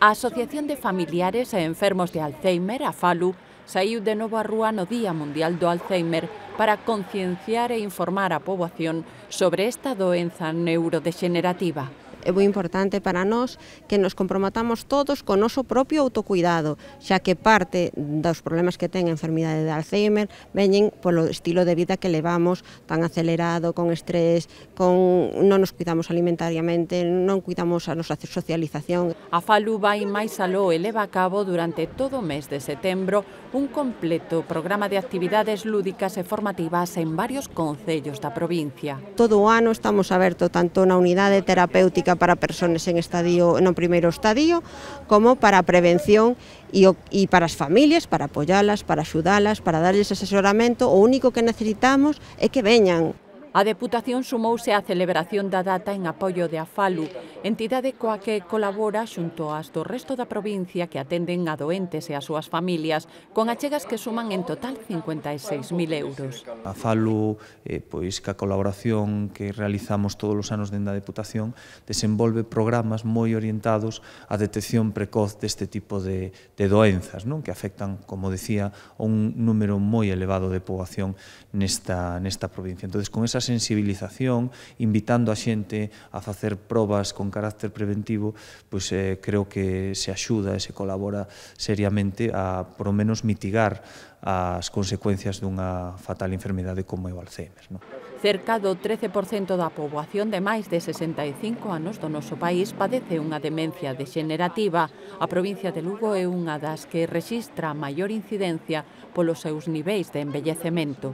A Asociación de Familiares e Enfermos de Alzheimer, a FALU, saiu de novo a rúa no Día Mundial do Alzheimer para concienciar e informar a poboación sobre esta doenza neurodegenerativa. É moi importante para nós que nos comprometamos todos con noso propio autocuidado, xa que parte dos problemas que ten a enfermidade de Alzheimer veñen polo estilo de vida que levamos tan acelerado, con estrés, con non nos cuidamos alimentariamente, non cuidamos a nosa socialización. A Falu vai máis aló e leva a cabo durante todo o mes de setembro un completo programa de actividades lúdicas e formativas en varios concellos da provincia. Todo o ano estamos aberto tanto na unidade terapéutica tanto para persoas en estadio no primeiro estadio como para a prevención e, e para as familias, para apoyalas, para axudalas, para darlles asesoramento, o único que necesitamos é que veñan. A Deputación sumouse á celebración da data en apoio de AFALU, entidade coa que colabora xunto ás do resto da provincia que atenden a doentes e as súas familias, con achegas que suman en total 56.000 euros. A falo eh, pois, que a colaboración que realizamos todos os anos dentro da Deputación, desenvolve programas moi orientados á detección precoz deste tipo de, de doenzas, non? que afectan, como decía, a un número moi elevado de poboación nesta, nesta provincia. Entón, con esa sensibilización, invitando a xente a facer probas con carácter preventivo, pois eh, creo que se axuda e se colabora seriamente a, por lo menos, mitigar as consecuencias dunha fatal enfermidade como é o Alzheimer. Non? Cerca do 13% da poboación de máis de 65 anos do noso país padece unha demencia degenerativa. A provincia de Lugo é unha das que rexistra a maior incidencia polos seus niveis de envellecemento.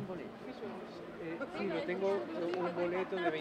Sí, tengo un de